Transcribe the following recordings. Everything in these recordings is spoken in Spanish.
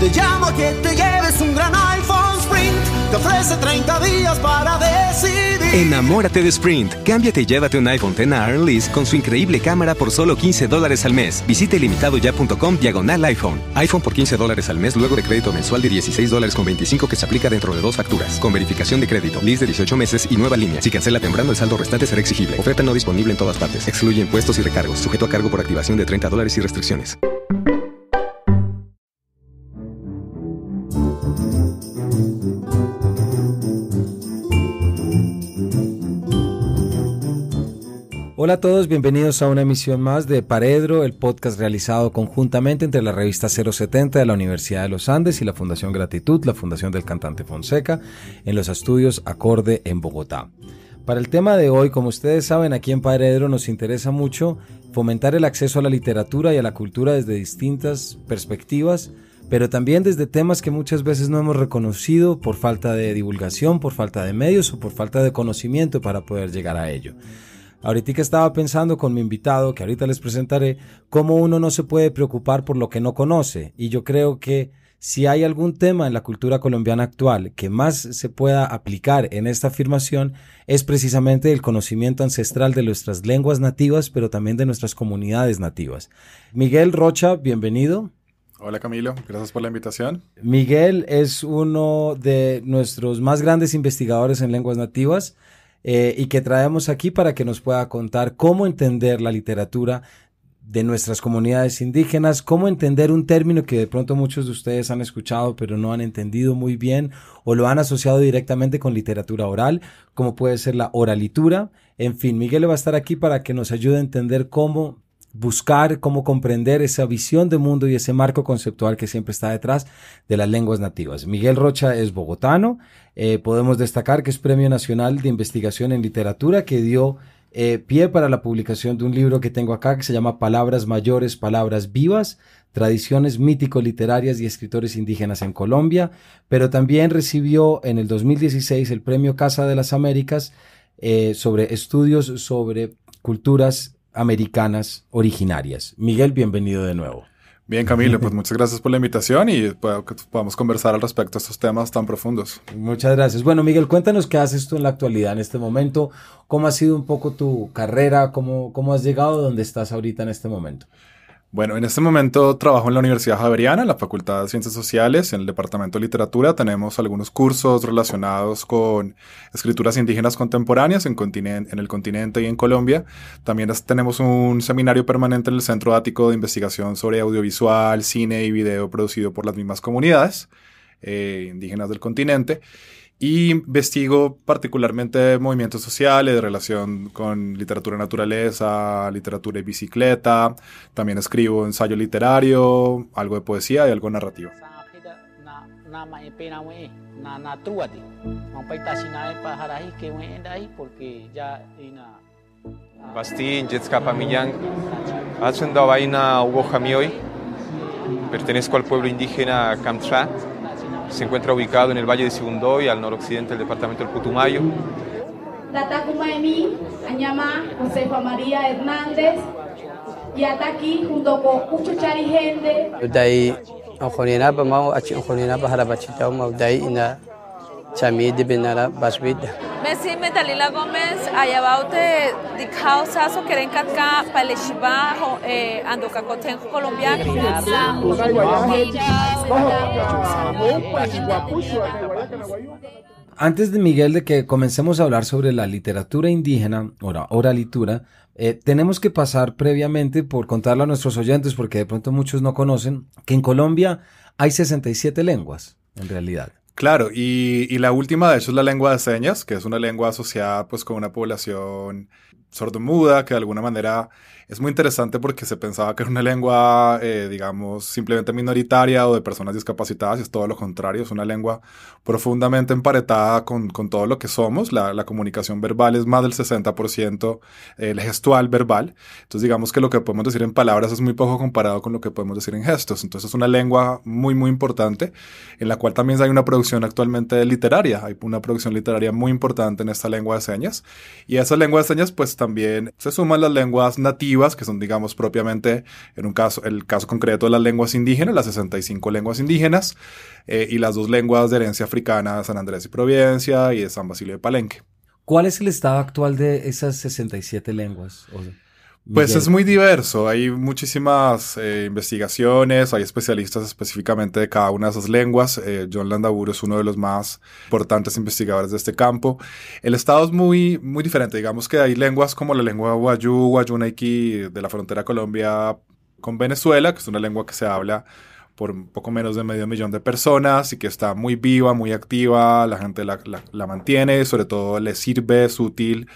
Te llamo que te lleves un gran iPhone Sprint. Te ofrece 30 días para decidir. Enamórate de Sprint. Cámbiate y llévate un iPhone X a Lease con su increíble cámara por solo 15 dólares al mes. Visite limitadoya.com diagonal iPhone. iPhone por 15 dólares al mes luego de crédito mensual de 16 dólares con 25 que se aplica dentro de dos facturas. Con verificación de crédito, lease de 18 meses y nueva línea. Si cancela temprano, el saldo restante será exigible. Oferta no disponible en todas partes. Excluye impuestos y recargos. Sujeto a cargo por activación de 30 dólares y restricciones. Hola a todos, bienvenidos a una emisión más de Paredro, el podcast realizado conjuntamente entre la revista 070 de la Universidad de los Andes y la Fundación Gratitud, la Fundación del Cantante Fonseca, en los estudios Acorde en Bogotá. Para el tema de hoy, como ustedes saben, aquí en Paredro nos interesa mucho fomentar el acceso a la literatura y a la cultura desde distintas perspectivas, pero también desde temas que muchas veces no hemos reconocido por falta de divulgación, por falta de medios o por falta de conocimiento para poder llegar a ello. Ahorita que estaba pensando con mi invitado, que ahorita les presentaré, cómo uno no se puede preocupar por lo que no conoce. Y yo creo que si hay algún tema en la cultura colombiana actual que más se pueda aplicar en esta afirmación, es precisamente el conocimiento ancestral de nuestras lenguas nativas, pero también de nuestras comunidades nativas. Miguel Rocha, bienvenido. Hola Camilo, gracias por la invitación. Miguel es uno de nuestros más grandes investigadores en lenguas nativas. Eh, y que traemos aquí para que nos pueda contar cómo entender la literatura de nuestras comunidades indígenas, cómo entender un término que de pronto muchos de ustedes han escuchado pero no han entendido muy bien o lo han asociado directamente con literatura oral, como puede ser la oralitura. En fin, Miguel va a estar aquí para que nos ayude a entender cómo buscar cómo comprender esa visión de mundo y ese marco conceptual que siempre está detrás de las lenguas nativas. Miguel Rocha es bogotano, eh, podemos destacar que es Premio Nacional de Investigación en Literatura que dio eh, pie para la publicación de un libro que tengo acá que se llama Palabras Mayores, Palabras Vivas, Tradiciones Mítico-Literarias y Escritores Indígenas en Colombia, pero también recibió en el 2016 el Premio Casa de las Américas eh, sobre estudios sobre culturas americanas originarias. Miguel, bienvenido de nuevo. Bien, Camilo, pues muchas gracias por la invitación y que podamos conversar al respecto de estos temas tan profundos. Muchas gracias. Bueno, Miguel, cuéntanos qué haces tú en la actualidad en este momento, cómo ha sido un poco tu carrera, cómo, cómo has llegado a donde estás ahorita en este momento. Bueno, en este momento trabajo en la Universidad Javeriana, en la Facultad de Ciencias Sociales, en el Departamento de Literatura. Tenemos algunos cursos relacionados con escrituras indígenas contemporáneas en, el continente y en Colombia. También tenemos un seminario permanente en el Centro Ático de Investigación sobre Audiovisual, Cine y Video producido por las mismas comunidades eh, indígenas del continente. Y investigo particularmente movimientos sociales, de relación con literatura naturaleza, literatura y bicicleta. También escribo ensayo literario, algo de poesía y algo narrativo. Bastín, Vaina Hugo pertenezco al pueblo indígena Kamtra. Se encuentra ubicado en el Valle de Segundoy, al noroccidente del departamento del Putumayo. Tatacumaemí, Añamá, Josefa María Hernández, y aquí junto con Ucho Charigende. Ojoninapa, Mau, Ojoninapa, Jarapachita, Mau, Chamí de Me Mesime Dalila Gómez, eh, ando colombiano. Antes de Miguel, de que comencemos a hablar sobre la literatura indígena ora, oralitura, eh, tenemos que pasar previamente por contarlo a nuestros oyentes, porque de pronto muchos no conocen, que en Colombia hay 67 lenguas, en realidad. Claro, y, la última de hecho es la lengua de señas, que es una lengua asociada pues con una población sordomuda que de alguna manera es muy interesante porque se pensaba que era una lengua, eh, digamos, simplemente minoritaria o de personas discapacitadas y es todo lo contrario, es una lengua profundamente emparetada con, con todo lo que somos. La, la, comunicación verbal es más del 60%, el eh, gestual verbal. Entonces digamos que lo que podemos decir en palabras es muy poco comparado con lo que podemos decir en gestos. Entonces es una lengua muy, muy importante en la cual también hay una producción actualmente literaria. Hay una producción literaria muy importante en esta lengua de señas y a esa lengua de señas pues también se suman las lenguas nativas que son, digamos, propiamente, en un caso, el caso concreto de las lenguas indígenas, las 65 lenguas indígenas, eh, y las dos lenguas de herencia africana, San Andrés y Providencia, y de San Basilio de Palenque. ¿Cuál es el estado actual de esas 67 lenguas? Pues es muy diverso, hay muchísimas eh, investigaciones, hay especialistas específicamente de cada una de esas lenguas. Eh, John Landaburo es uno de los más importantes investigadores de este campo. El estado es muy, muy diferente, digamos que hay lenguas como la lengua Wayuu, Wayunaiki de la frontera Colombia con Venezuela, que es una lengua que se habla por poco menos de medio millón de personas y que está muy viva, muy activa, la gente la, la, la mantiene, sobre todo le sirve, es útil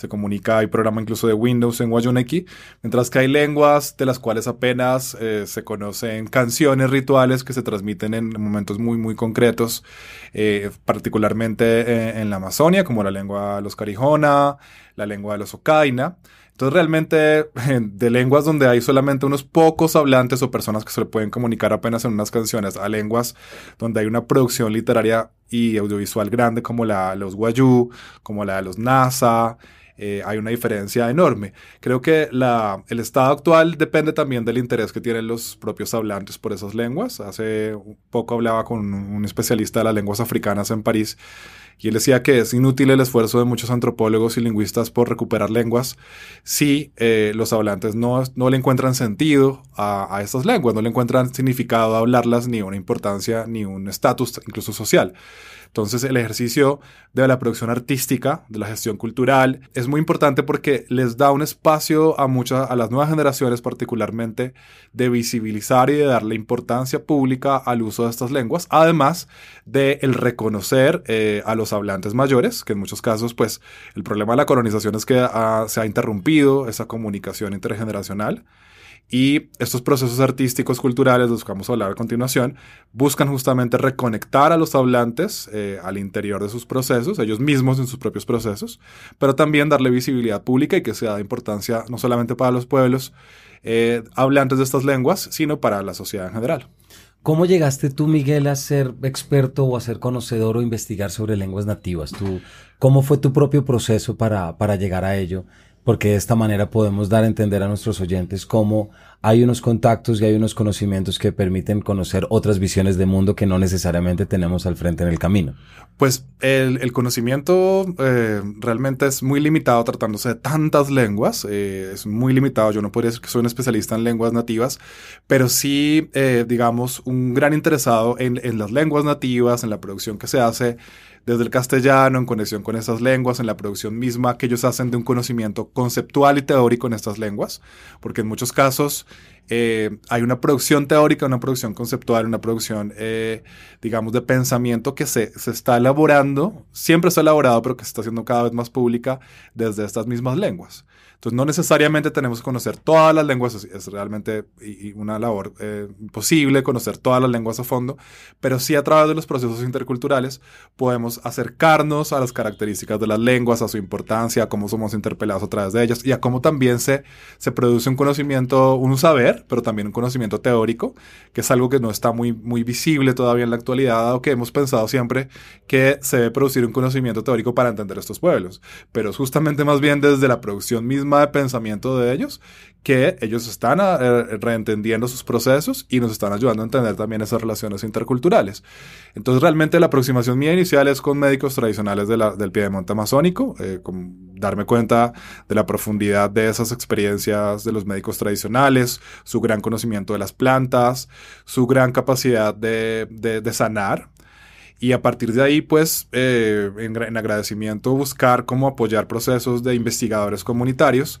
se comunica, hay programa incluso de Windows en Wayuneki, mientras que hay lenguas de las cuales apenas eh, se conocen canciones rituales que se transmiten en momentos muy, muy concretos, eh, particularmente eh, en, la Amazonia, como la lengua de los Carijona, la lengua de los Ocaina. Entonces realmente de lenguas donde hay solamente unos pocos hablantes o personas que se le pueden comunicar apenas en unas canciones a lenguas donde hay una producción literaria y audiovisual grande como la de los Wayú, como la de los NASA, eh, hay una diferencia enorme. Creo que el estado actual depende también del interés que tienen los propios hablantes por esas lenguas. Hace poco hablaba con un especialista de las lenguas africanas en París y él decía que es inútil el esfuerzo de muchos antropólogos y lingüistas por recuperar lenguas si eh, los hablantes no, le encuentran sentido a, a estas lenguas, no le encuentran significado a hablarlas, ni una importancia, ni un estatus, incluso social. Entonces el ejercicio de la producción artística, de la gestión cultural, es muy importante porque les da un espacio a muchas, a las nuevas generaciones particularmente, de visibilizar y de darle importancia pública al uso de estas lenguas, además de el reconocer eh, a los hablantes mayores, que en muchos casos pues el problema de la colonización es que ah, se ha interrumpido esa comunicación intergeneracional. Y estos procesos artísticos culturales, de los que vamos a hablar a continuación, buscan justamente reconectar a los hablantes eh, al interior de sus procesos, ellos mismos en sus propios procesos, pero también darle visibilidad pública y que sea de importancia no solamente para los pueblos eh, hablantes de estas lenguas, sino para la sociedad en general. ¿Cómo llegaste tú, Miguel, a ser experto o a ser conocedor o investigar sobre lenguas nativas? ¿Tú, ¿Cómo fue tu propio proceso para, para llegar a ello? porque de esta manera podemos dar a entender a nuestros oyentes cómo hay unos contactos y hay unos conocimientos que permiten conocer otras visiones de mundo que no necesariamente tenemos al frente en el camino. Pues el, conocimiento eh, realmente es muy limitado tratándose de tantas lenguas, eh, es muy limitado, yo no podría decir que soy un especialista en lenguas nativas, pero sí, eh, digamos, un gran interesado en, en las lenguas nativas, en la producción que se hace desde el castellano, en conexión con esas lenguas, en la producción misma que ellos hacen de un conocimiento conceptual y teórico en estas lenguas, porque en muchos casos eh, hay una producción teórica, una producción conceptual, una producción, eh, digamos, de pensamiento que se, se, está elaborando, siempre se ha elaborado, pero que se está haciendo cada vez más pública desde estas mismas lenguas. Entonces, no necesariamente tenemos que conocer todas las lenguas, es, realmente una labor eh, posible conocer todas las lenguas a fondo, pero sí a través de los procesos interculturales podemos acercarnos a las características de las lenguas, a su importancia, a cómo somos interpelados a través de ellas y a cómo también se, se produce un conocimiento, un saber pero también un conocimiento teórico, que es algo que no está muy, muy visible todavía en la actualidad, o que hemos pensado siempre que se debe producir un conocimiento teórico para entender estos pueblos, pero justamente más bien desde la producción misma de pensamiento de ellos que ellos están eh, reentendiendo sus procesos y nos están ayudando a entender también esas relaciones interculturales. Entonces, realmente la aproximación mía inicial es con médicos tradicionales del Piedemonte Amazónico, eh, darme cuenta de la profundidad de esas experiencias de los médicos tradicionales, su gran conocimiento de las plantas, su gran capacidad de, sanar, y a partir de ahí, pues, eh, en, en, agradecimiento, buscar cómo apoyar procesos de investigadores comunitarios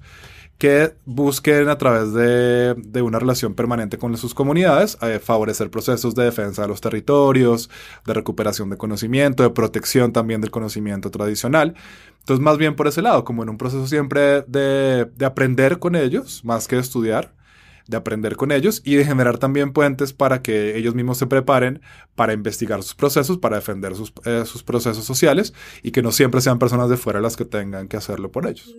que busquen a través de, una relación permanente con sus comunidades, eh, favorecer procesos de defensa de los territorios, de recuperación de conocimiento, de protección también del conocimiento tradicional. Entonces, más bien por ese lado, como en un proceso siempre de, de aprender con ellos, más que estudiar, de aprender con ellos y de generar también puentes para que ellos mismos se preparen para investigar sus procesos, para defender sus, eh, procesos sociales y que no siempre sean personas de fuera las que tengan que hacerlo por ellos.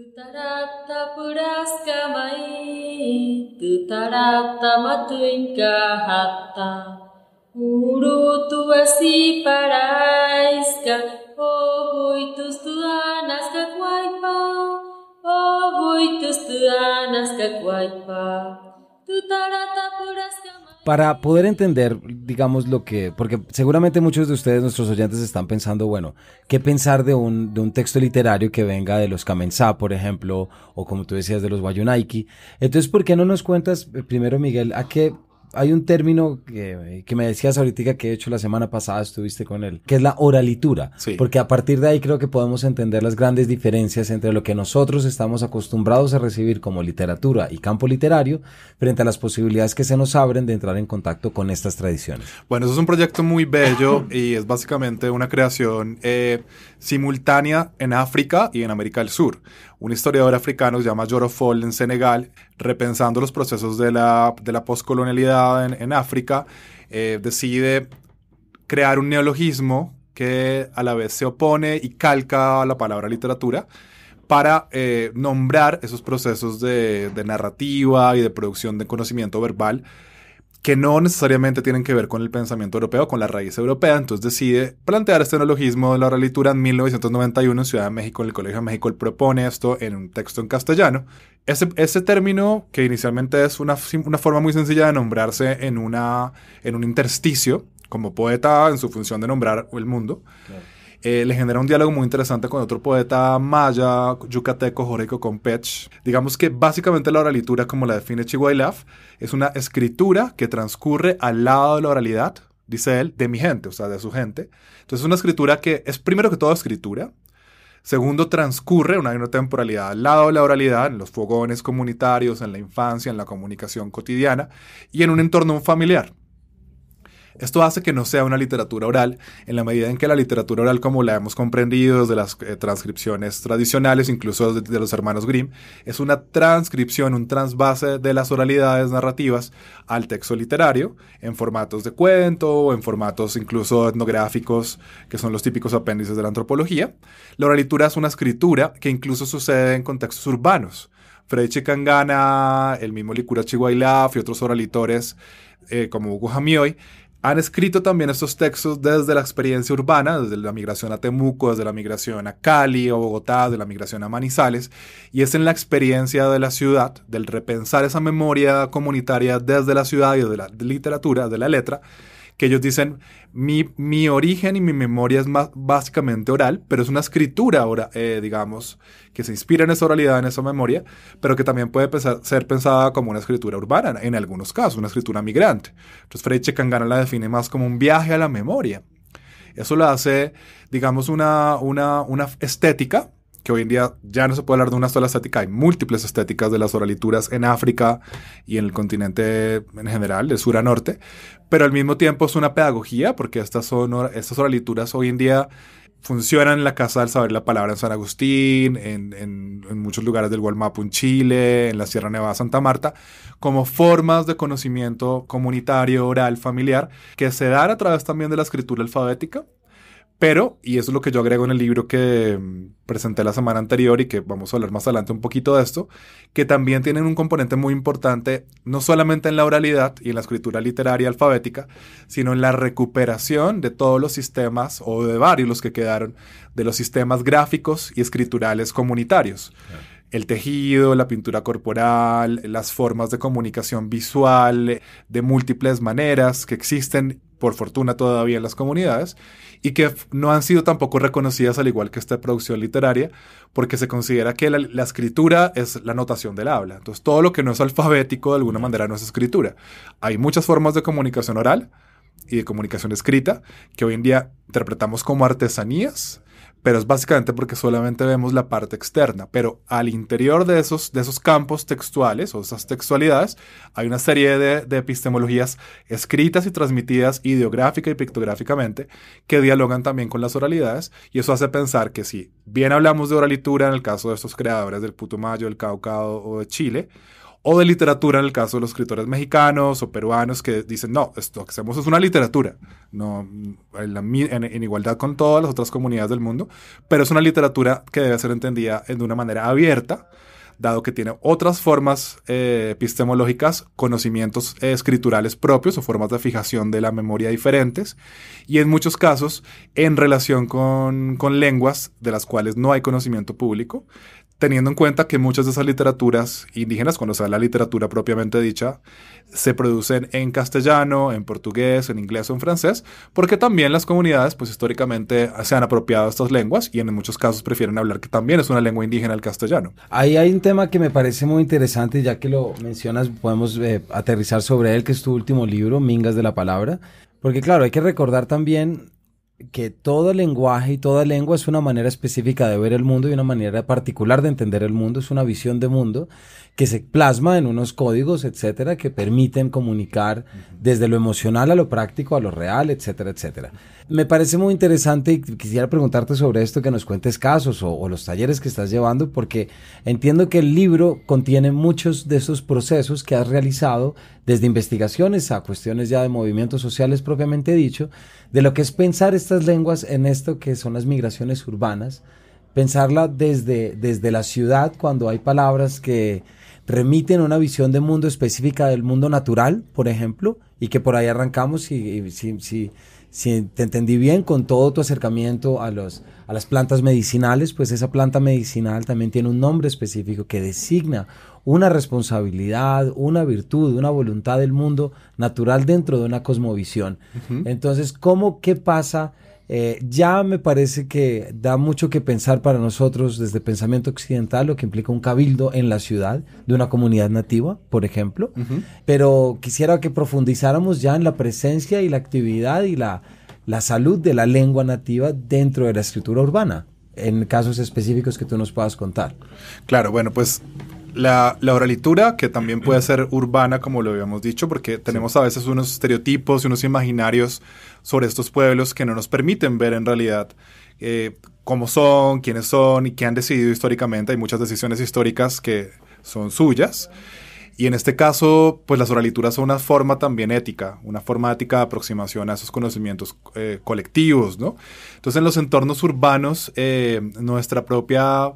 Para poder entender, digamos, lo que, porque seguramente muchos de ustedes, nuestros oyentes, están pensando, bueno, ¿qué pensar de un, de un texto literario que venga de los Kamensá, por ejemplo, o como tú decías, de los Wayunaiki? Entonces, ¿por qué no nos cuentas, eh, primero, Miguel, a qué hay un término que, que, me decías ahorita que he hecho la semana pasada estuviste con él, que es la oralitura. Porque a partir de ahí creo que podemos entender las grandes diferencias entre lo que nosotros estamos acostumbrados a recibir como literatura y campo literario frente a las posibilidades que se nos abren de entrar en contacto con estas tradiciones. Bueno, eso es un proyecto muy bello y es básicamente una creación eh, simultánea en África y en América del Sur. Un historiador africano se llama Fall en Senegal, repensando los procesos de la, de poscolonialidad en, África, eh, decide crear un neologismo que a la vez se opone y calca la palabra literatura para eh, nombrar esos procesos de, de narrativa y de producción de conocimiento verbal que no necesariamente tienen que ver con el pensamiento europeo, con la raíz europea. Entonces decide plantear este neologismo de la relitura en 1991 en Ciudad de México, en el Colegio de México. propone esto en un texto en castellano. Ese, término, que inicialmente es una, forma muy sencilla de nombrarse en, una, en un intersticio, como poeta en su función de nombrar el mundo. Eh, le genera un diálogo muy interesante con otro poeta maya, yucateco, Joreco Compech. Digamos que básicamente la oralitura, como la define Chihuahua, es una escritura que transcurre al lado de la oralidad, dice él, de mi gente, o sea, de su gente. Entonces es una escritura que es primero que todo escritura, Segundo, transcurre una, una temporalidad al lado de la oralidad, en los fogones comunitarios, en la infancia, en la comunicación cotidiana y en un entorno familiar. Esto hace que no sea una literatura oral, en la medida en que la literatura oral, como la hemos comprendido desde las eh, transcripciones tradicionales, incluso de, los hermanos Grimm, es una transcripción, un transvase de las oralidades narrativas al texto literario, en formatos de cuento, en formatos incluso etnográficos, que son los típicos apéndices de la antropología. La oralitura es una escritura que incluso sucede en contextos urbanos. Freddy Chikangana, el mismo Licura Chihuahua y otros oralitores eh, como Hugo Jamioy, han escrito también estos textos desde la experiencia urbana, desde la migración a Temuco, desde la migración a Cali, o Bogotá, desde la migración a Manizales, y es en la experiencia de la ciudad, del repensar esa memoria comunitaria desde la ciudad y de la literatura, de la letra, que ellos dicen, mi, origen y mi memoria es más básicamente oral, pero es una escritura, ahora eh, digamos, que se inspira en esa oralidad, en esa memoria, pero que también puede ser pensada como una escritura urbana, en algunos casos, una escritura migrante. Entonces Freyche Cangana la define más como un viaje a la memoria. Eso la hace, digamos, una, una, una estética que hoy en día ya no se puede hablar de una sola estética, hay múltiples estéticas de las oralituras en África y en el continente en general, de sur a norte, pero al mismo tiempo es una pedagogía, porque estas, son, estas oralituras hoy en día funcionan en la Casa del Saber la Palabra en San Agustín, en, muchos lugares del Gualmapu en Chile, en la Sierra Nevada Santa Marta, como formas de conocimiento comunitario, oral, familiar, que se dan a través también de la escritura alfabética, pero, y eso es lo que yo agrego en el libro que mm, presenté la semana anterior y que vamos a hablar más adelante un poquito de esto, que también tienen un componente muy importante, no solamente en la oralidad y en la escritura literaria alfabética, sino en la recuperación de todos los sistemas, o de varios los que quedaron, de los sistemas gráficos y escriturales comunitarios. el tejido, la pintura corporal, las formas de comunicación visual de múltiples maneras que existen por fortuna todavía en las comunidades, y que no han sido tampoco reconocidas al igual que esta producción literaria, porque se considera que la, escritura es la notación del habla. Entonces, todo lo que no es alfabético de alguna manera no es escritura. Hay muchas formas de comunicación oral y de comunicación escrita que hoy en día interpretamos como artesanías pero es básicamente porque solamente vemos la parte externa, pero al interior de esos, de esos campos textuales o esas textualidades hay una serie de, de epistemologías escritas y transmitidas ideográfica y pictográficamente que dialogan también con las oralidades y eso hace pensar que si bien hablamos de oralitura en el caso de estos creadores del Putumayo, del Caucao o de Chile, o de literatura en el caso de los escritores mexicanos o peruanos que dicen, no, esto que hacemos es una literatura, no, en, igualdad con todas las otras comunidades del mundo, pero es una literatura que debe ser entendida de una manera abierta, dado que tiene otras formas eh, epistemológicas, conocimientos eh, escriturales propios o formas de fijación de la memoria diferentes, y en muchos casos en relación con, con lenguas de las cuales no hay conocimiento público teniendo en cuenta que muchas de esas literaturas indígenas, cuando sea la literatura propiamente dicha, se producen en castellano, en portugués, en inglés o en francés, porque también las comunidades, pues históricamente se han apropiado estas lenguas y en muchos casos prefieren hablar que también es una lengua indígena el castellano. Ahí hay un tema que me parece muy interesante, ya que lo mencionas, podemos eh, aterrizar sobre él, que es tu último libro, Mingas de la Palabra, porque claro, hay que recordar también que todo lenguaje y toda lengua es una manera específica de ver el mundo y una manera particular de entender el mundo, es una visión de mundo que se plasma en unos códigos, etcétera, que permiten comunicar desde lo emocional a lo práctico, a lo real, etcétera, etcétera. Me parece muy interesante y quisiera preguntarte sobre esto, que nos cuentes casos o, los talleres que estás llevando, porque entiendo que el libro contiene muchos de esos procesos que has realizado, desde investigaciones a cuestiones ya de movimientos sociales propiamente dicho, de lo que es pensar estas lenguas en esto que son las migraciones urbanas, pensarla desde, desde la ciudad cuando hay palabras que remiten una visión de mundo específica del mundo natural, por ejemplo, y que por ahí arrancamos y, si, te entendí bien con todo tu acercamiento a, a las plantas medicinales, pues esa planta medicinal también tiene un nombre específico que designa una responsabilidad, una virtud, una voluntad del mundo natural dentro de una cosmovisión. Entonces, ¿cómo qué pasa? Eh, ya me parece que da mucho que pensar para nosotros desde pensamiento occidental, lo que implica un cabildo en la ciudad de una comunidad nativa, por ejemplo. Pero quisiera que profundizáramos ya en la presencia y la actividad y la, la salud de la lengua nativa dentro de la escritura urbana en casos específicos que tú nos puedas contar. Claro, bueno, pues la, oralitura, que también puede ser urbana, como lo habíamos dicho, porque tenemos a veces unos estereotipos y unos imaginarios sobre estos pueblos que no nos permiten ver en realidad eh, cómo son, quiénes son y qué han decidido históricamente. Hay muchas decisiones históricas que son suyas. Y en este caso, pues las oralituras son una forma también ética, una forma ética de aproximación a esos conocimientos eh, colectivos, ¿no? Entonces, en los entornos urbanos, eh, nuestra propia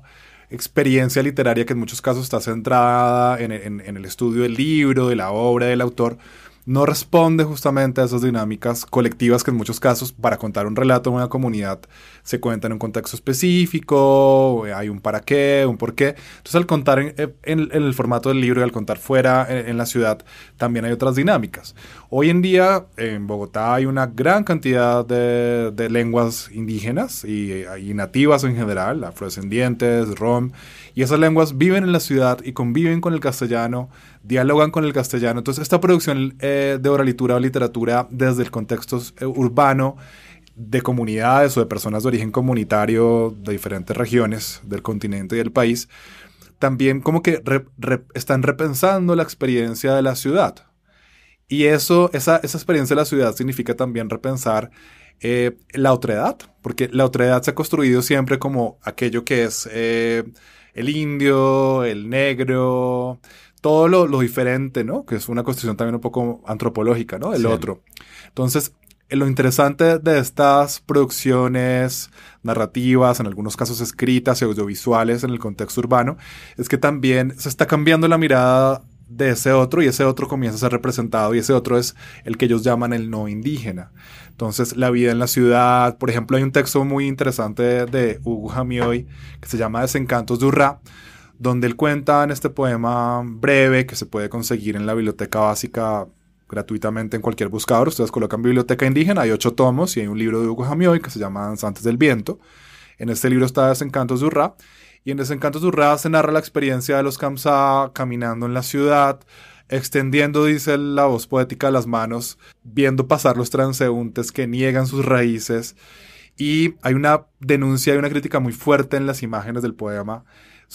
experiencia literaria que en muchos casos está centrada en, el estudio del libro, de la obra del autor, no responde justamente a esas dinámicas colectivas que en muchos casos para contar un relato en una comunidad se cuenta en un contexto específico, eh, hay un para qué, un por qué. Entonces al contar en, eh, el formato del libro y al contar fuera en, la ciudad también hay otras dinámicas. Hoy en día en Bogotá hay una gran cantidad de, lenguas indígenas y, eh, y nativas en general, afrodescendientes, rom, y esas lenguas viven en la ciudad y conviven con el castellano dialogan con el castellano. Entonces, esta producción eh, de oralitura o literatura desde el contexto eh, urbano de comunidades o de personas de origen comunitario de diferentes regiones del continente y del país, también como que están repensando la experiencia de la ciudad. Y eso, esa, esa experiencia de la ciudad significa también repensar eh, la otredad, porque la otredad se ha construido siempre como aquello que es el indio, el negro, todo lo, diferente, ¿no? Que es una construcción también un poco antropológica, ¿no? El otro. Entonces, eh, lo interesante de estas producciones narrativas, en algunos casos escritas y audiovisuales en el contexto urbano, es que también se está cambiando la mirada de ese otro y ese otro comienza a ser representado y ese otro es el que ellos llaman el no indígena. Entonces, la vida en la ciudad, por ejemplo, hay un texto muy interesante de, de Hugo Jamioy que se llama Desencantos de Urra donde él cuenta en este poema breve que se puede conseguir en la biblioteca básica gratuitamente en cualquier buscador. Ustedes colocan biblioteca indígena, hay ocho tomos y hay un libro de Hugo Jamioy que se llama Danzantes del Viento. En este libro está Desencantos de Urrá. Y en Desencantos de Urrá se narra la experiencia de los Kamsá caminando en la ciudad, extendiendo, dice la voz poética, las manos, viendo pasar los transeúntes que niegan sus raíces. Y hay una denuncia y una crítica muy fuerte en las imágenes del poema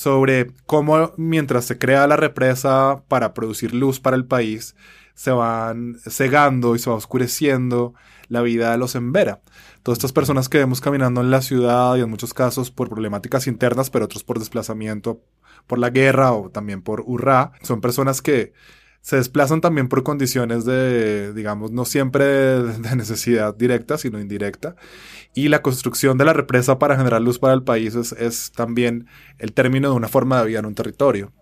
sobre cómo mientras se crea la represa para producir luz para el país, se van cegando y se va oscureciendo la vida de los embera. Todas estas personas que vemos caminando en la ciudad y en muchos casos por problemáticas internas, pero otros por desplazamiento por la guerra o también por hurra, son personas que se desplazan también por condiciones de, digamos, no siempre de necesidad directa, sino indirecta. Y la construcción de la represa para generar luz para el país es, también el término de una forma de vida en un territorio.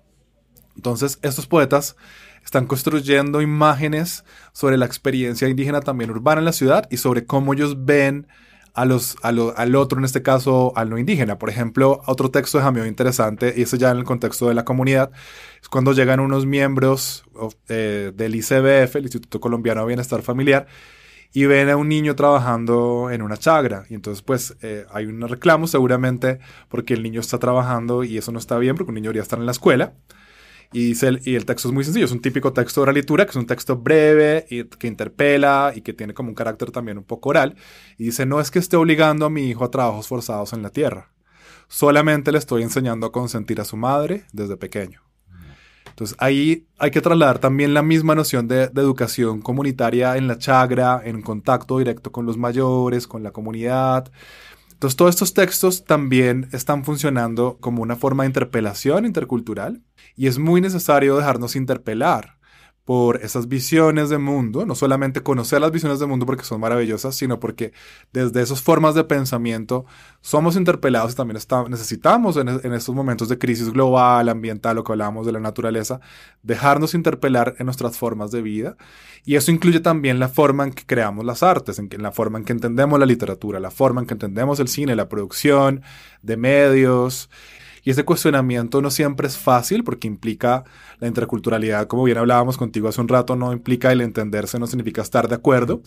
Entonces, estos poetas están construyendo imágenes sobre la experiencia indígena también urbana en la ciudad y sobre cómo ellos ven a los, al otro, en este caso, al no indígena. Por ejemplo, otro texto de muy interesante, y eso ya en el contexto de la comunidad, es cuando llegan unos miembros eh, del ICBF, el Instituto Colombiano de Bienestar Familiar, y ven a un niño trabajando en una chagra. Y entonces, pues, eh, hay un reclamo seguramente porque el niño está trabajando y eso no está bien, porque un niño debería estar en la escuela. Y, el texto es muy sencillo, es un típico texto de oralitura, que es un texto breve y que interpela y que tiene como un carácter también un poco oral. Y dice, no es que esté obligando a mi hijo a trabajos forzados en la tierra, solamente le estoy enseñando a consentir a su madre desde pequeño. Entonces ahí hay que trasladar también la misma noción de, educación comunitaria en la chagra, en contacto directo con los mayores, con la comunidad, entonces, todos estos textos también están funcionando como una forma de interpelación intercultural y es muy necesario dejarnos interpelar por esas visiones de mundo, no solamente conocer las visiones de mundo porque son maravillosas, sino porque desde esas formas de pensamiento somos interpelados y también necesitamos en, estos momentos de crisis global, ambiental, lo que hablamos de la naturaleza, dejarnos interpelar en nuestras formas de vida. Y eso incluye también la forma en que creamos las artes, en la forma en que entendemos la literatura, la forma en que entendemos el cine, la producción de medios. Y ese cuestionamiento no siempre es fácil porque implica la interculturalidad, como bien hablábamos contigo hace un rato, no implica el entenderse, no significa estar de acuerdo.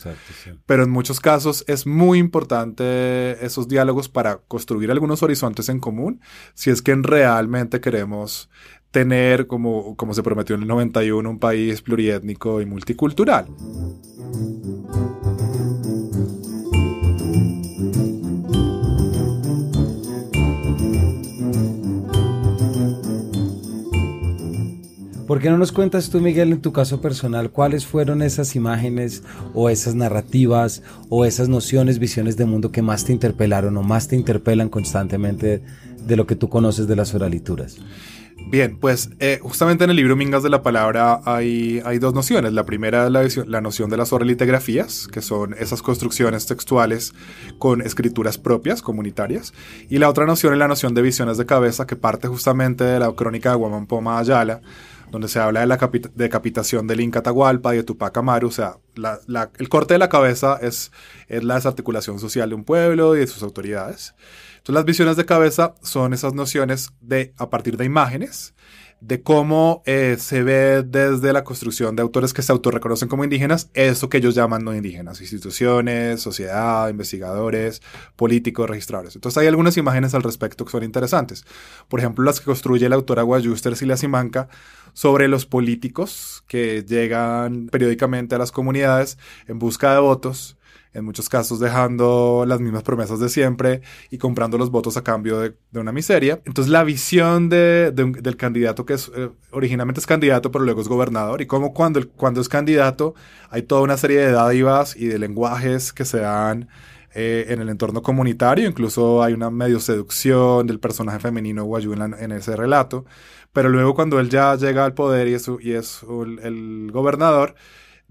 Pero en muchos casos es muy importante esos diálogos para construir algunos horizontes en común, si es que realmente queremos tener, como, como se prometió en el 91, un país plurietnico y multicultural. ¿Por qué no nos cuentas tú, Miguel, en tu caso personal, cuáles fueron esas imágenes o esas narrativas o esas nociones, visiones de mundo que más te interpelaron o más te interpelan constantemente de lo que tú conoces de las oralituras? Bien, pues eh, justamente en el libro Mingas de la Palabra hay, hay dos nociones. La primera es la, noción de las oralitografías, que son esas construcciones textuales con escrituras propias, comunitarias. Y la otra noción es la noción de visiones de cabeza, que parte justamente de la crónica de Guamampoma Ayala, donde se habla de la decapitación del Inca Tahualpa y de Tupac Amaru. O sea, el corte de la cabeza es, es la desarticulación social de un pueblo y de sus autoridades. Entonces, las visiones de cabeza son esas nociones de, a partir de imágenes, de cómo eh, se ve desde la construcción de autores que se autorreconocen como indígenas, eso que ellos llaman no indígenas, instituciones, sociedad, investigadores, políticos, registradores. Entonces hay algunas imágenes al respecto que son interesantes. Por ejemplo, las que construye el autora y Silas Simanca sobre los políticos que llegan periódicamente a las comunidades en busca de votos en muchos casos dejando las mismas promesas de siempre y comprando los votos a cambio de, una miseria. Entonces la visión de, del candidato que es, eh, originalmente es candidato pero luego es gobernador y como cuando, cuando es candidato hay toda una serie de dádivas y de lenguajes que se dan eh, en el entorno comunitario, incluso hay una medio seducción del personaje femenino Wayu en, en, ese relato, pero luego cuando él ya llega al poder y es, y es el gobernador,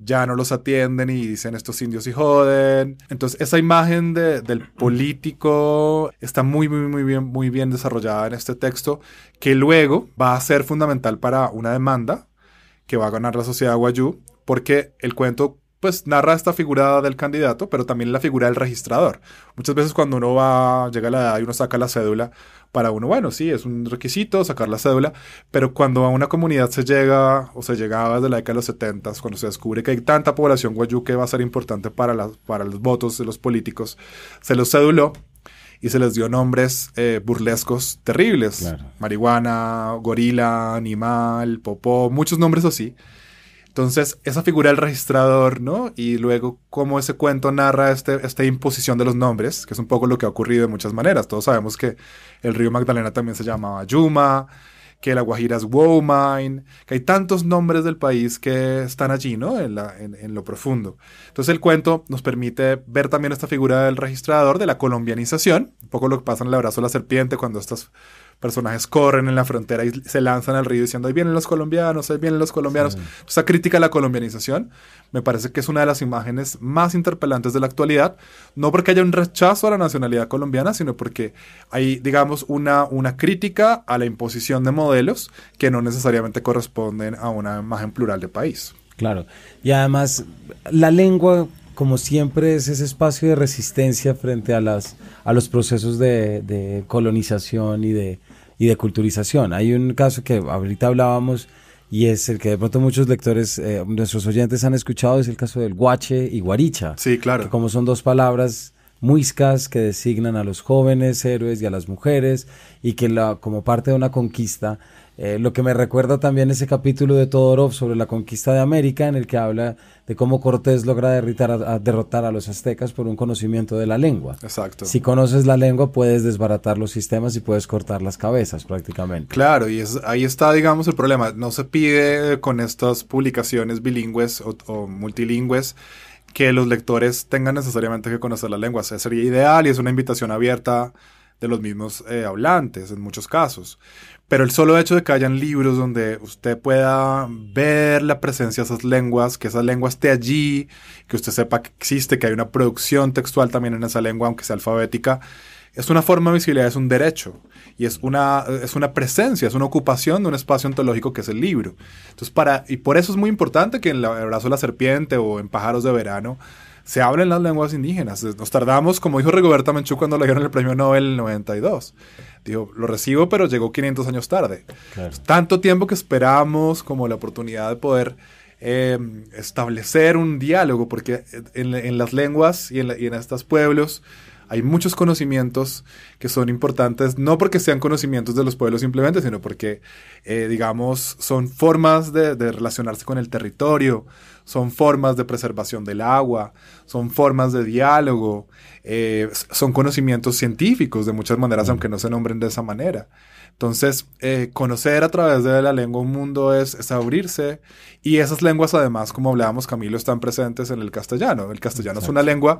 ya no los atienden y dicen estos indios y joden. Entonces esa imagen del político está muy, muy, muy bien, muy bien desarrollada en este texto, que luego va a ser fundamental para una demanda que va a ganar la sociedad guayú, porque el cuento pues narra esta figura del candidato, pero también la figura del registrador. Muchas veces cuando uno va, llega a la edad y uno saca la cédula, para uno, bueno, sí, es un requisito sacar la cédula, pero cuando a una comunidad se llega o se llegaba desde la década de los 70, cuando se descubre que hay tanta población guayú que va a ser importante para, para los votos de los políticos, se los ceduló y se les dio nombres eh, burlescos terribles. Marihuana, gorila, animal, popó, muchos nombres así. Entonces, esa figura del registrador, ¿no? Y luego cómo ese cuento narra este, esta imposición de los nombres, que es un poco lo que ha ocurrido de muchas maneras. Todos sabemos que el río Magdalena también se llamaba Yuma, que la Guajira es Womine, que hay tantos nombres del país que están allí, ¿no? En, la, en, en, lo profundo. Entonces el cuento nos permite ver también esta figura del registrador, de la colombianización, un poco lo que pasa en el abrazo de la serpiente, cuando estas personajes corren en la frontera y se lanzan al río diciendo, ahí vienen los colombianos, ahí vienen los colombianos. Esa crítica a la colombianización me parece que es una de las imágenes más interpelantes de la actualidad, no porque haya un rechazo a la nacionalidad colombiana, sino porque hay, digamos, una, una crítica a la imposición de modelos que no necesariamente corresponden a una imagen plural de país. Claro, y además la lengua como siempre es ese espacio de resistencia frente a las a los procesos de colonización y de y de culturización. Hay un caso que ahorita hablábamos y es el que de pronto muchos lectores, eh, nuestros oyentes han escuchado, es el caso del guache y guaricha. Sí, claro. como son dos palabras muiscas que designan a los jóvenes héroes y a las mujeres y que la, como parte de una conquista eh, lo que me recuerda también ese capítulo de Todorov sobre la conquista de América, en el que habla de cómo Cortés logra derrotar a los aztecas por un conocimiento de la lengua. Exacto. Si conoces la lengua, puedes desbaratar los sistemas y puedes cortar las cabezas prácticamente. Claro, y es, ahí está, digamos, el problema. No se pide con estas publicaciones bilingües o, multilingües que los lectores tengan necesariamente que conocer la lengua. O sea, sería ideal y es una invitación abierta de los mismos eh, hablantes en muchos casos. Pero el solo hecho de que hayan libros donde usted pueda ver la presencia de esas lenguas, que esa lengua esté allí, que usted sepa que existe, que hay una producción textual también en esa lengua, aunque sea alfabética, es una forma de visibilidad, es un derecho y es una, es una presencia, es una ocupación de un espacio ontológico que es el libro. Entonces, para, y por eso es muy importante que en El Abrazo de la Serpiente o en Pájaros de Verano se hablen las lenguas indígenas. Nos tardamos, como dijo Rigoberta Menchú cuando le dieron el premio Nobel en el 92 digo lo recibo, pero llegó 500 años tarde. Tanto tiempo que esperamos como la oportunidad de poder eh, establecer un diálogo, porque en, las lenguas y en, estos pueblos hay muchos conocimientos que son importantes, no porque sean conocimientos de los pueblos simplemente, sino porque, eh, digamos, son formas de relacionarse con el territorio, son formas de preservación del agua, son formas de diálogo, eh, son conocimientos científicos de muchas maneras, mm. aunque no se nombren de esa manera. Entonces, eh, conocer a través de la lengua un mundo es, es, abrirse y esas lenguas además, como hablábamos Camilo, están presentes en el castellano. El castellano es una lengua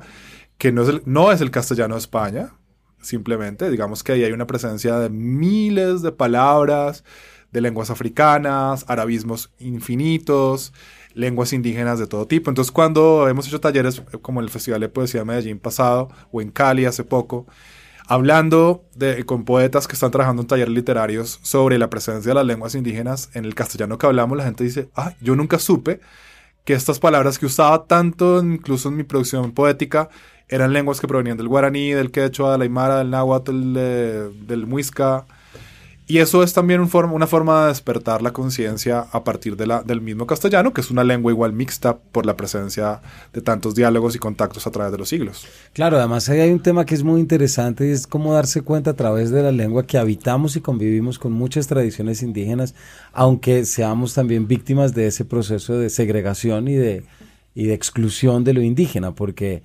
que no es no es el castellano de España, simplemente, digamos que ahí hay una presencia de miles de palabras, de lenguas africanas, arabismos infinitos, lenguas indígenas de todo tipo. Entonces, cuando hemos hecho talleres eh, como el Festival de Poesía de Medellín pasado o en Cali hace poco, hablando con poetas que están trabajando en talleres literarios sobre la presencia de las lenguas indígenas en el castellano que hablamos, la gente dice, ah, yo nunca supe que estas palabras que usaba tanto, incluso en mi producción poética, eran lenguas que provenían del guaraní, del quechua, del aymara, del náhuatl, del muisca. Y eso es también una forma de despertar la conciencia a partir del mismo castellano, que es una lengua igual mixta por la presencia de tantos diálogos y contactos a través de los siglos. Claro, además hay un tema que es muy interesante y es cómo darse cuenta a través de la lengua que habitamos y convivimos con muchas tradiciones indígenas, aunque seamos también víctimas de ese proceso de segregación y de, y de exclusión de lo indígena, porque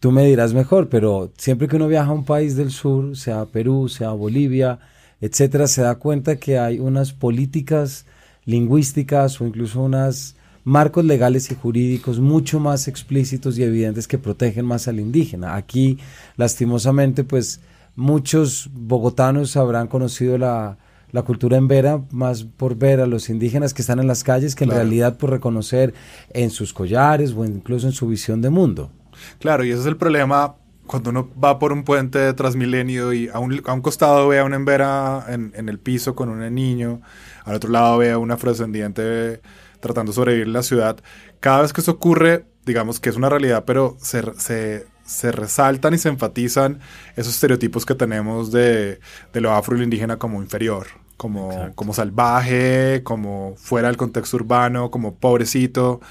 tú me dirás mejor, pero siempre que uno viaja a un país del sur, sea Perú, sea Bolivia, etcétera, se da cuenta que hay unas políticas lingüísticas o incluso unos marcos legales y jurídicos mucho más explícitos y evidentes que protegen más al indígena. Aquí, lastimosamente, pues muchos bogotanos habrán conocido la, cultura en vera, más por ver a los indígenas que están en las calles que en realidad por reconocer en sus collares o incluso en su visión de mundo. Claro, y ese es el problema cuando uno va por un puente de Transmilenio y a un, a un costado ve a una embera en, en, el piso con un niño, al otro lado ve a un afrodescendiente tratando de sobrevivir en la ciudad, cada vez que eso ocurre, digamos que es una realidad, pero se, se, se resaltan y se enfatizan esos estereotipos que tenemos de, de lo afro y lo indígena como inferior. Como, como salvaje, como fuera del contexto urbano, como pobrecito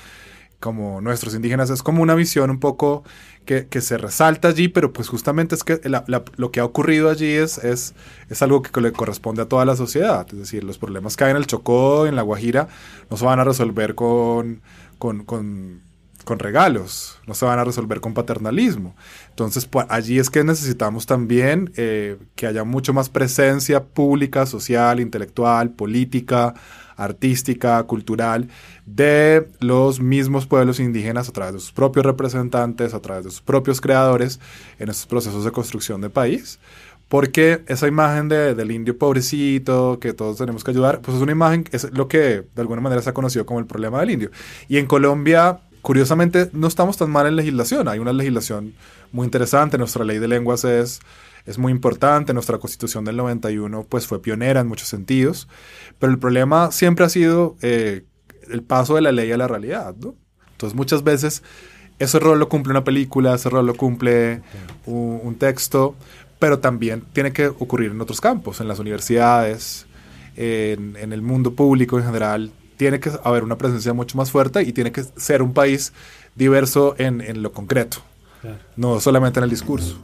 como nuestros indígenas, es como una visión un poco que, se resalta allí, pero pues justamente es que lo que ha ocurrido allí es, es, algo que le corresponde a toda la sociedad, es decir, los problemas que hay en el Chocó, en la Guajira, no se van a resolver con, con, regalos, no se van a resolver con paternalismo. Entonces, pues, allí es que necesitamos también eh, que haya mucho más presencia pública, social, intelectual, política, artística, cultural, de los mismos pueblos indígenas a través de sus propios representantes, a través de sus propios creadores en estos procesos de construcción de país. Porque esa imagen del indio pobrecito, que todos tenemos que ayudar, pues es una imagen, es lo que de alguna manera se ha conocido como el problema del indio. Y en Colombia, curiosamente, no estamos tan mal en legislación. Hay una legislación muy interesante. Nuestra ley de lenguas es es muy importante, nuestra constitución del 91 pues fue pionera en muchos sentidos, pero el problema siempre ha sido eh, el paso de la ley a la realidad, Entonces muchas veces ese rol lo cumple una película, ese rol lo cumple un, texto, pero también tiene que ocurrir en otros campos, en las universidades, en, el mundo público en general, tiene que haber una presencia mucho más fuerte y tiene que ser un país diverso en, lo concreto, no solamente en el discurso.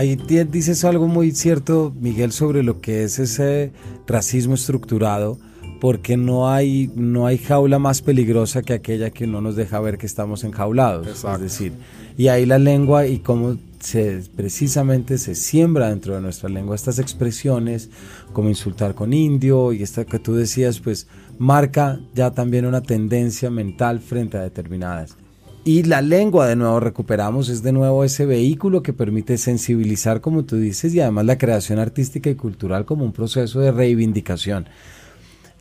ahí dices algo muy cierto, Miguel, sobre lo que es ese racismo estructurado, porque no hay, no hay jaula más peligrosa que aquella que no nos deja ver que estamos enjaulados. Es decir, y ahí la lengua y cómo se, precisamente se siembra dentro de nuestra lengua estas expresiones, como insultar con indio y esta que tú decías, pues marca ya también una tendencia mental frente a determinadas y la lengua de nuevo recuperamos, es de nuevo ese vehículo que permite sensibilizar, como tú dices, y además la creación artística y cultural como un proceso de reivindicación.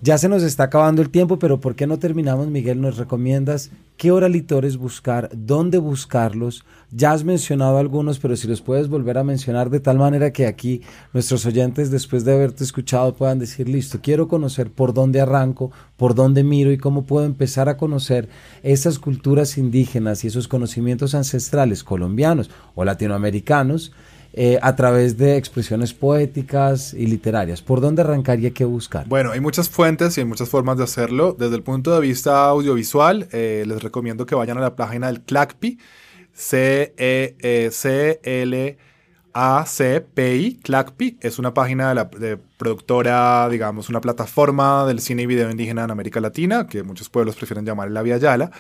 Ya se nos está acabando el tiempo, pero ¿por qué no terminamos, Miguel? ¿Nos recomiendas qué oralitores buscar, dónde buscarlos? Ya has mencionado algunos, pero si los puedes volver a mencionar de tal manera que aquí nuestros oyentes, después de haberte escuchado, puedan decir, listo, quiero conocer por dónde arranco, por dónde miro y cómo puedo empezar a conocer esas culturas indígenas y esos conocimientos ancestrales colombianos o latinoamericanos eh, a través de expresiones poéticas y literarias. ¿Por dónde arrancaría qué buscar? Bueno, hay muchas fuentes y hay muchas formas de hacerlo. Desde el punto de vista audiovisual, eh, les recomiendo que vayan a la página del CLACPI, C-E-C-L-A-C-P-I. E CLACPI es una página de, la, productora, digamos, una plataforma del cine y video indígena en América Latina, que muchos pueblos prefieren llamar la Via Yala.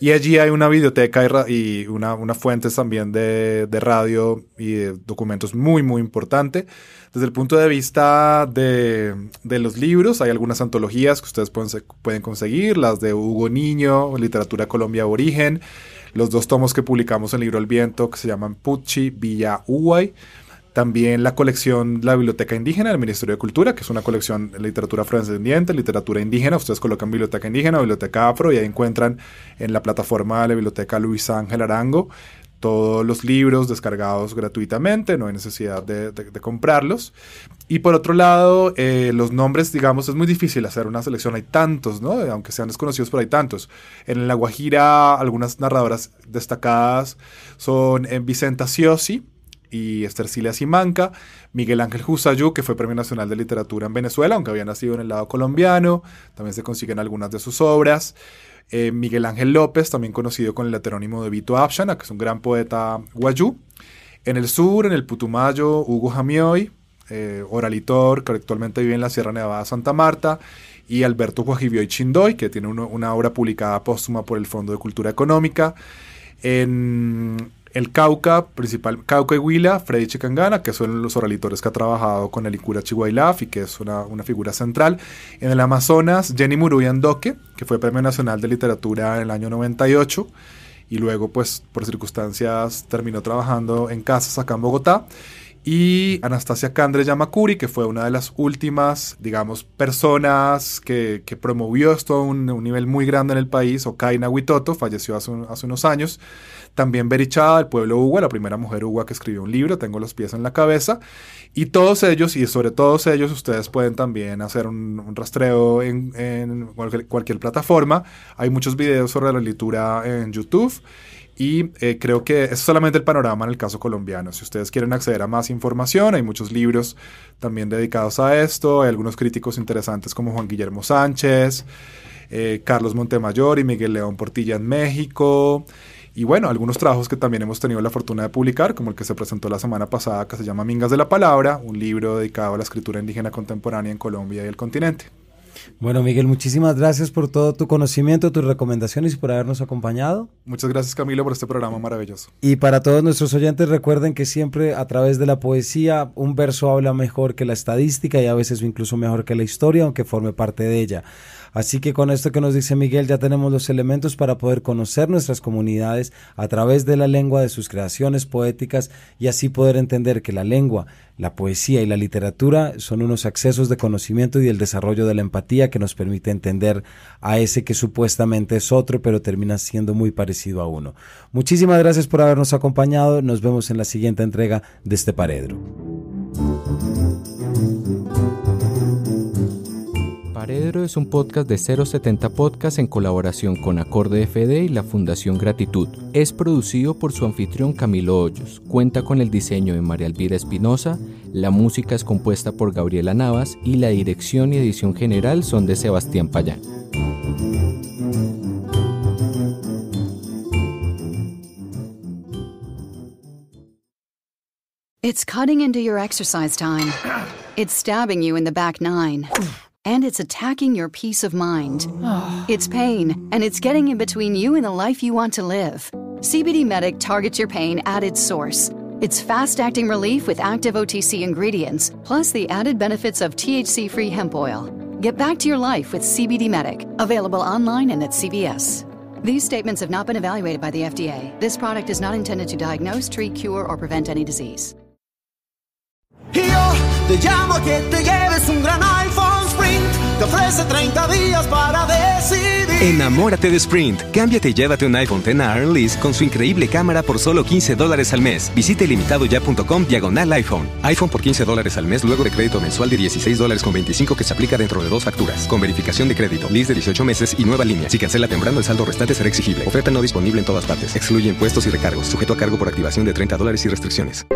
Y allí hay una biblioteca y, una, una, también de, radio y documentos muy, muy importante. Desde el punto de vista de, los libros, hay algunas antologías que ustedes pueden, pueden conseguir, las de Hugo Niño, Literatura Colombia Origen, los dos tomos que publicamos en Libro al Viento, que se llaman Puchi, Villa Uguay. También la colección, la Biblioteca Indígena del Ministerio de Cultura, que es una colección de literatura afrodescendiente, literatura indígena. Ustedes colocan Biblioteca Indígena, Biblioteca Afro, y ahí encuentran en la plataforma de la Biblioteca Luis Ángel Arango todos los libros descargados gratuitamente, no hay necesidad de, comprarlos. Y por otro lado, eh, los nombres, digamos, es muy difícil hacer una selección, hay tantos, ¿no? Eh, aunque sean desconocidos, pero hay tantos. En La Guajira, algunas narradoras destacadas son eh, Vicenta Siosi y Estercilia Simanca, Miguel Ángel Jusayú, que fue Premio Nacional de Literatura en Venezuela, aunque había nacido en el lado colombiano, también se consiguen algunas de sus obras. Eh, Miguel Ángel López, también conocido con el heterónimo de Vito Abshana, que es un gran poeta guayú. En el sur, en el Putumayo, Hugo Jamioy, eh, oralitor, que actualmente vive en la Sierra Nevada Santa Marta, y Alberto Guajibioy Chindoy, que tiene una obra publicada póstuma por el Fondo de Cultura Económica. En, el Cauca, principal, Cauca y Huila, Freddy Chikangana, que son los oralitores que ha trabajado con el Icura Chihuahilaf y que es una, figura central. En el Amazonas, Jenny Muruyandoque, que fue Premio Nacional de Literatura en el año 98 y luego pues por circunstancias terminó trabajando en casas acá en Bogotá. Y Anastasia Candre Yamakuri, que fue una de las últimas, digamos, personas que, promovió esto a un, nivel muy grande en el país, Ocaina Huitoto, falleció hace, hace unos años. También Berichada, el pueblo Ugua, la primera mujer Ugua que escribió un libro, tengo los pies en la cabeza. Y todos ellos, y sobre todos ellos, ustedes pueden también hacer un, rastreo en, cualquier, plataforma. Hay muchos videos sobre la lectura en YouTube. Y eh, creo que es solamente el panorama en el caso colombiano. Si ustedes quieren acceder a más información, hay muchos libros también dedicados a esto. Hay algunos críticos interesantes como Juan Guillermo Sánchez, eh, Carlos Montemayor y Miguel León Portilla en México. Y bueno, algunos trabajos que también hemos tenido la fortuna de publicar, como el que se presentó la semana pasada, que se llama Mingas de la Palabra, un libro dedicado a la escritura indígena contemporánea en Colombia y el continente. Bueno, Miguel, muchísimas gracias por todo tu conocimiento, tus recomendaciones y por habernos acompañado. Muchas gracias, Camilo, por este programa maravilloso. Y para todos nuestros oyentes, recuerden que siempre a través de la poesía, un verso habla mejor que la estadística y a veces incluso mejor que la historia, aunque forme parte de ella. Así que con esto que nos dice Miguel ya tenemos los elementos para poder conocer nuestras comunidades a través de la lengua de sus creaciones poéticas y así poder entender que la lengua, la poesía y la literatura son unos accesos de conocimiento y el desarrollo de la empatía que nos permite entender a ese que supuestamente es otro pero termina siendo muy parecido a uno. Muchísimas gracias por habernos acompañado. Nos vemos en la siguiente entrega de este paredro. Paredro es un podcast de 070 Podcast en colaboración con Acorde FD y la Fundación Gratitud. Es producido por su anfitrión Camilo Hoyos. Cuenta con el diseño de María Elvira Espinosa, la música es compuesta por Gabriela Navas y la dirección y edición general son de Sebastián Payán. cutting into your exercise time. It's stabbing you in the back nine. and it's attacking your peace of mind. it's pain, and it's getting in between you and the life you want to live. CBD Medic targets your pain at its source. It's fast acting relief with active OTC ingredients, plus the added benefits of THC free hemp oil. Get back to your life with CBD Medic, available online and at CVS. These statements have not been evaluated by the FDA. This product is not intended to diagnose, treat, cure, or prevent any disease. Yo te llamo que te lleves un gran iPhone. Te ofrece 30 días para decidir. Enamórate de Sprint. Cámbiate y llévate un iPhone X a con su increíble cámara por solo 15 dólares al mes. Visite limitadoya.com diagonal iPhone. iPhone por 15 dólares al mes luego de crédito mensual de 16 dólares con que se aplica dentro de dos facturas. Con verificación de crédito, List de 18 meses y nueva línea. Si cancela temprano, el saldo restante será exigible. Oferta no disponible en todas partes. Excluye impuestos y recargos. Sujeto a cargo por activación de 30 dólares y restricciones.